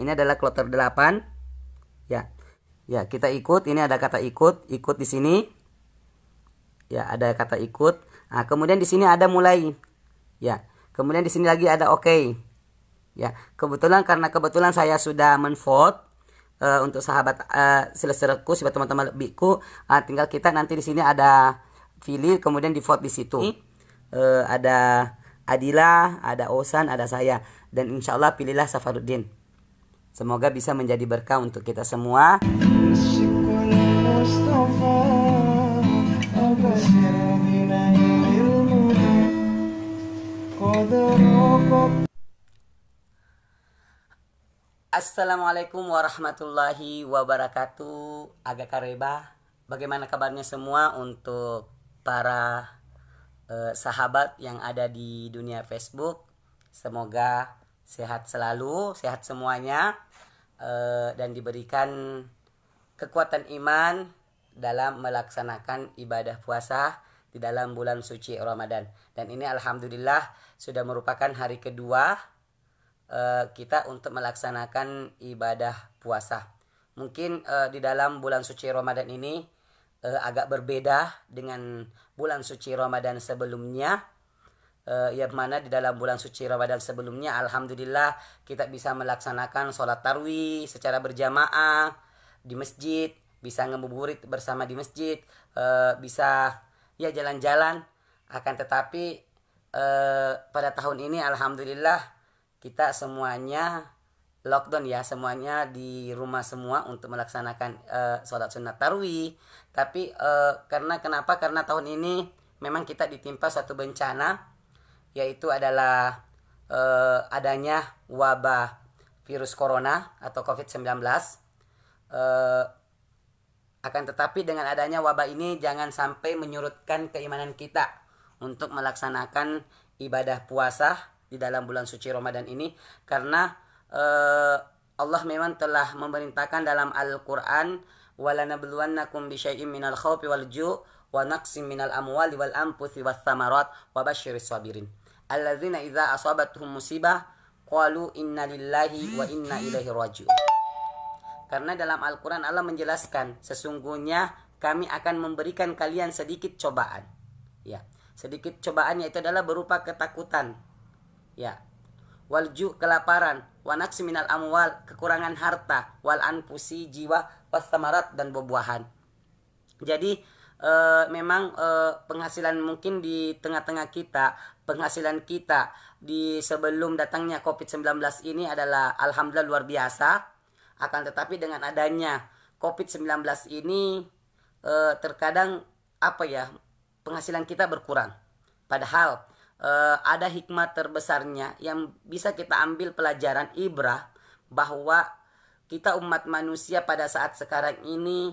Ini adalah kloter 8. Ya. Ya, kita ikut, ini ada kata ikut, ikut di sini. Ya, ada kata ikut. Nah, kemudian di sini ada mulai. Ya. Kemudian di sini lagi ada oke. Okay. Ya, kebetulan karena kebetulan saya sudah menvote uh, untuk sahabat uh, eh, silsilerku, sahabat teman-teman lebihku, uh, ah, tinggal kita nanti di sini ada pilih kemudian di vote di situ. Uh, ada Adila, ada Osan, ada saya dan insya Allah pilihlah Safarudin. Semoga bisa menjadi berkah untuk kita semua. Assalamualaikum warahmatullahi wabarakatuh. Agak kareba. Bagaimana kabarnya semua untuk para eh, sahabat yang ada di dunia Facebook? Semoga sehat selalu, sehat semuanya, uh, dan diberikan kekuatan iman dalam melaksanakan ibadah puasa di dalam bulan suci Ramadan. Dan ini alhamdulillah sudah merupakan hari kedua uh, kita untuk melaksanakan ibadah puasa. Mungkin uh, di dalam bulan suci Ramadan ini uh, agak berbeda dengan bulan suci Ramadan sebelumnya uh, yang mana di dalam bulan suci Ramadan sebelumnya alhamdulillah kita bisa melaksanakan sholat tarwi secara berjamaah di masjid bisa ngebuburit bersama di masjid uh, bisa ya jalan-jalan akan tetapi uh, pada tahun ini alhamdulillah kita semuanya lockdown ya semuanya di rumah semua untuk melaksanakan uh, sholat sunat tarwi tapi uh, karena kenapa karena tahun ini memang kita ditimpa suatu bencana yaitu adalah eh, adanya wabah virus corona atau COVID-19. Eh, akan tetapi dengan adanya wabah ini jangan sampai menyurutkan keimanan kita untuk melaksanakan ibadah puasa di dalam bulan suci Ramadan ini karena eh, Allah memang telah memerintahkan dalam Al-Qur'an walanabluwannakum bisyai'im minal khawfi wal ju' wa naqsim minal amwali wal anfusi was samarat wa basyiris sabirin alladzina idza asabatuhum musibah qalu inna lillahi wa inna ilaihi raji'un. Karena dalam Al-Qur'an Allah menjelaskan sesungguhnya kami akan memberikan kalian sedikit cobaan. Ya, sedikit cobaan yaitu adalah berupa ketakutan. Ya. Walju kelaparan, wanak seminal amwal, kekurangan harta, wal anfusi jiwa, pastamarat dan buah-buahan. Jadi uh, memang uh, penghasilan mungkin di tengah-tengah kita, penghasilan kita di sebelum datangnya COVID-19 ini adalah alhamdulillah luar biasa. Akan tetapi dengan adanya COVID-19 ini eh, terkadang apa ya penghasilan kita berkurang. Padahal ada hikmah terbesarnya yang bisa kita ambil pelajaran ibrah bahwa kita umat manusia pada saat sekarang ini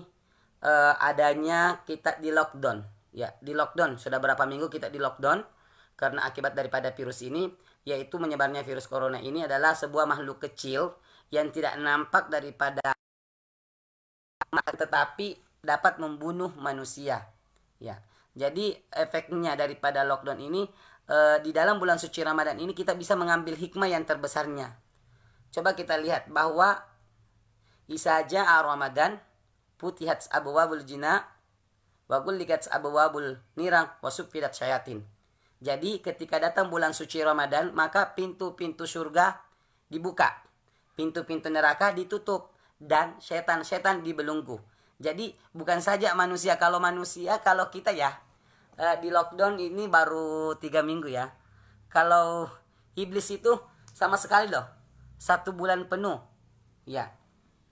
uh, adanya kita di lockdown ya di lockdown sudah berapa minggu kita di lockdown karena akibat daripada virus ini yaitu menyebarnya virus corona ini adalah sebuah makhluk kecil yang tidak nampak daripada tetapi dapat membunuh manusia ya jadi efeknya daripada lockdown ini e, di dalam bulan suci Ramadan ini kita bisa mengambil hikmah yang terbesarnya coba kita lihat bahwa isaja ah, Ramadan putihat wabul jina wa abu wabul nirang wasub fidat syayatin. Jadi ketika datang bulan suci Ramadan, maka pintu-pintu surga dibuka, pintu-pintu neraka ditutup dan setan-setan dibelunggu. Jadi bukan saja manusia kalau manusia kalau kita ya eh, di lockdown ini baru tiga minggu ya. Kalau iblis itu sama sekali loh satu bulan penuh ya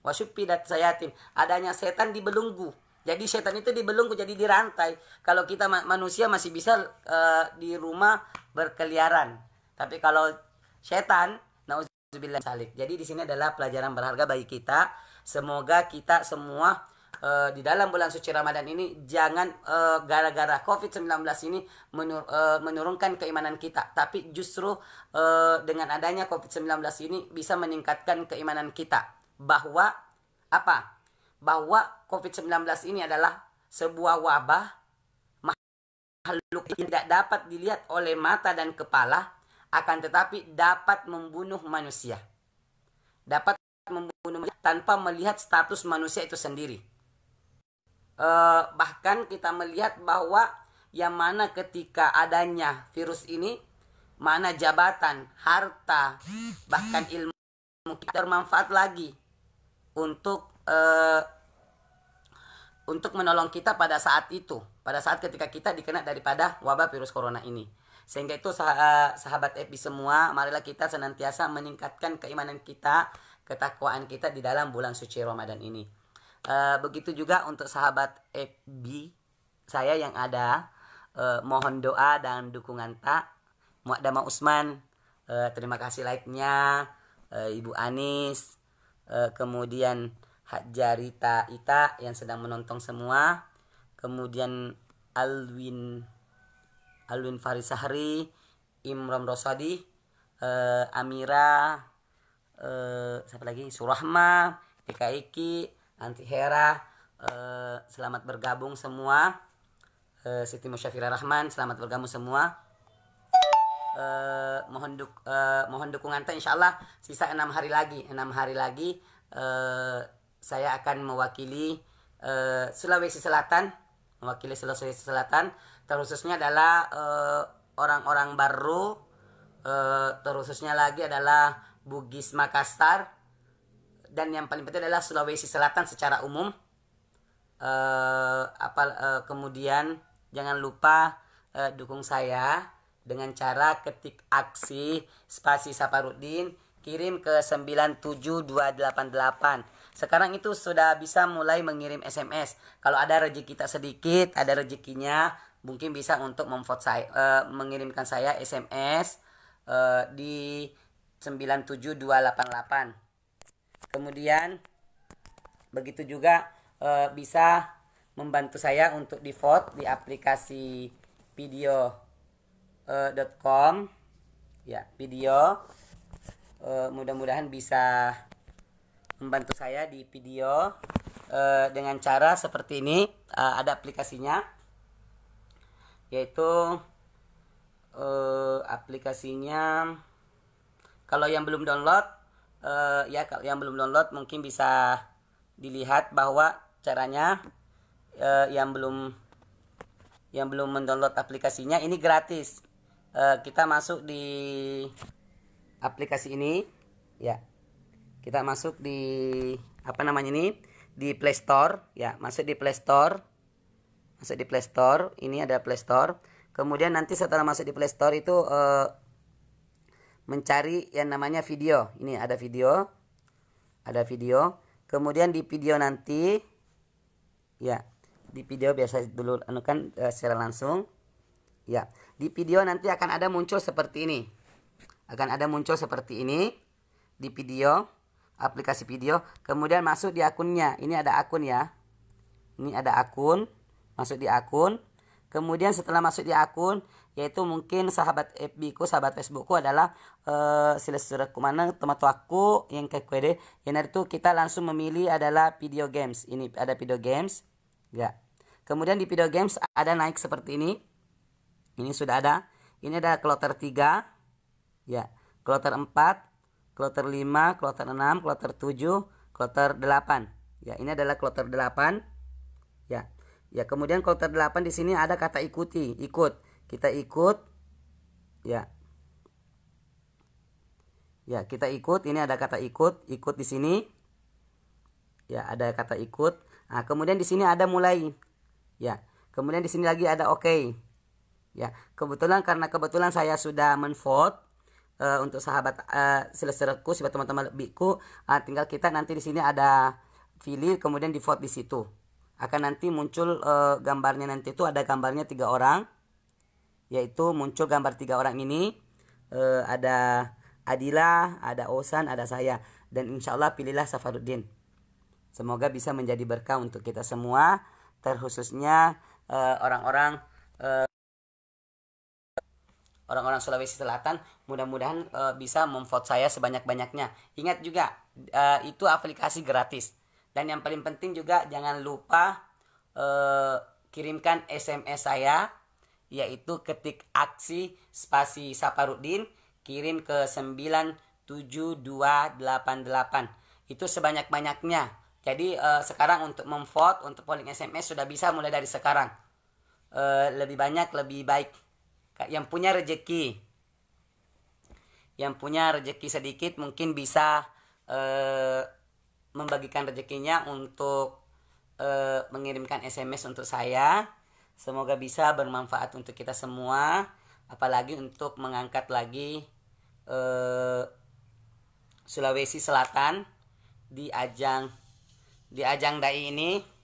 wasyupidat sayatin adanya setan dibelunggu jadi setan itu dibelunggu jadi dirantai kalau kita manusia masih bisa uh, di rumah berkeliaran tapi kalau setan nauzubillah salik jadi di sini adalah pelajaran berharga bagi kita semoga kita semua uh, di dalam bulan suci Ramadan ini jangan gara eh, gara-gara COVID-19 ini menur uh, menurunkan keimanan kita, tapi justru uh, dengan adanya COVID-19 ini bisa meningkatkan keimanan kita bahwa apa? Bahwa COVID-19 ini adalah sebuah wabah makhluk yang tidak dapat dilihat oleh mata dan kepala akan tetapi dapat membunuh manusia. Dapat membunuh manusia tanpa melihat status manusia itu sendiri. E, bahkan kita melihat bahwa yang mana ketika adanya virus ini, mana jabatan, harta, bahkan ilmu kita bermanfaat lagi untuk uh, untuk menolong kita pada saat itu, pada saat ketika kita dikena daripada wabah virus corona ini. Sehingga itu sah eh, sahabat Epi semua, marilah kita senantiasa meningkatkan keimanan kita, ketakwaan kita di dalam bulan suci Ramadan ini. Uh, begitu juga untuk sahabat Epi saya yang ada, uh, mohon doa dan dukungan tak. Muadama Usman, uh, terima kasih like-nya, uh, Ibu Anis, Eh, kemudian Hajarita Ita yang sedang menonton semua kemudian Alwin Alwin Farisahri, Imram Rosadi eh, Amira e, siapa lagi Surahma Tikaiki, Iki Anti Hera selamat bergabung semua Siti Musyafira Rahman selamat bergabung semua Eh, mohon duk, uh, mohon dukungan teh insya Allah sisa enam hari lagi enam hari lagi uh, saya akan mewakili uh, Sulawesi Selatan mewakili Sulawesi Selatan terkhususnya adalah orang-orang uh, baru uh, terkhususnya lagi adalah Bugis Makassar dan yang paling penting adalah Sulawesi Selatan secara umum uh, apa uh, kemudian jangan lupa uh, dukung saya dengan cara ketik aksi spasi Saparudin kirim ke 97288. Sekarang itu sudah bisa mulai mengirim SMS. Kalau ada rezeki kita sedikit, ada rezekinya, mungkin bisa untuk memvote saya, uh, mengirimkan saya SMS uh, eh, di 97288. Kemudian begitu juga uh, bisa membantu saya untuk di vote di aplikasi video uh, ya video uh, mudah-mudahan bisa membantu saya di video uh, dengan cara seperti ini uh, ada aplikasinya yaitu uh, aplikasinya kalau yang belum download uh, ya kalau yang belum download mungkin bisa dilihat bahwa caranya uh, yang belum yang belum mendownload aplikasinya ini gratis Eh, kita masuk di aplikasi ini ya kita masuk di apa namanya ini di Play Store ya masuk di Play Store masuk di Play Store ini ada Play Store kemudian nanti setelah masuk di Play Store itu uh, mencari yang namanya video ini ada video ada video kemudian di video nanti ya di video biasa dulu anu kan uh, secara langsung ya di video nanti akan ada muncul seperti ini. Akan ada muncul seperti ini di video, aplikasi video. Kemudian masuk di akunnya. Ini ada akun ya. Ini ada akun. Masuk di akun. Kemudian setelah masuk di akun, yaitu mungkin sahabat FB ku, sahabat Facebookku adalah uh, eh, silaturahmi mana teman aku yang ke kuede. Yang itu kita langsung memilih adalah video games. Ini ada video games, ya. Kemudian di video games ada naik seperti ini. Ini sudah ada. Ini ada kloter 3. Ya, kloter 4, kloter 5, kloter 6, kloter 7, kloter 8. Ya, ini adalah kloter 8. Ya. Ya, kemudian kloter 8 di sini ada kata ikuti, ikut. Kita ikut. Ya. Ya, kita ikut. Ini ada kata ikut, ikut di sini. Ya, ada kata ikut. Nah, kemudian di sini ada mulai. Ya. Kemudian di sini lagi ada oke. Okay ya kebetulan karena kebetulan saya sudah menvote uh, untuk sahabat uh, eh, silsilerku sahabat teman-teman biku uh, eh, tinggal kita nanti di sini ada pilih kemudian di vote di situ akan nanti muncul uh, gambarnya nanti itu ada gambarnya tiga orang yaitu muncul gambar tiga orang ini uh, ada Adila ada Osan ada saya dan insyaallah pilihlah Safaruddin semoga bisa menjadi berkah untuk kita semua terkhususnya orang-orang uh, orang -orang, orang-orang Sulawesi Selatan mudah-mudahan e, bisa memvote saya sebanyak-banyaknya ingat juga e, itu aplikasi gratis dan yang paling penting juga jangan lupa e, kirimkan SMS saya yaitu ketik aksi spasi Saparudin kirim ke 97288 itu sebanyak-banyaknya jadi e, sekarang untuk memvote untuk polling SMS sudah bisa mulai dari sekarang Uh, lebih banyak lebih baik yang punya rejeki yang punya rejeki sedikit mungkin bisa eh, membagikan rejekinya untuk eh, mengirimkan SMS untuk saya. Semoga bisa bermanfaat untuk kita semua, apalagi untuk mengangkat lagi eh, Sulawesi Selatan di ajang di ajang dai ini.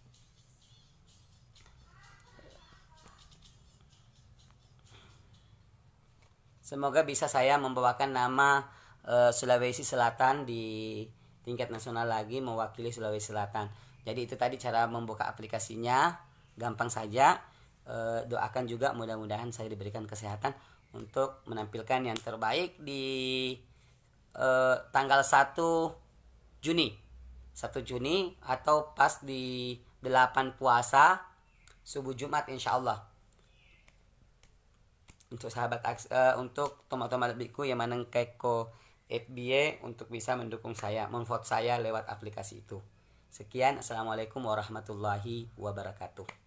Semoga bisa saya membawakan nama uh, Sulawesi Selatan di tingkat nasional lagi mewakili Sulawesi Selatan. Jadi itu tadi cara membuka aplikasinya, gampang saja. E, doakan juga mudah-mudahan saya diberikan kesehatan untuk menampilkan yang terbaik di e, tanggal 1 Juni. 1 Juni atau pas di 8 puasa subuh Jumat insya Allah untuk sahabat uh, untuk tomat-tomat biku yang mana keko FBA untuk bisa mendukung saya, memvote saya lewat aplikasi itu. Sekian, Assalamualaikum warahmatullahi wabarakatuh.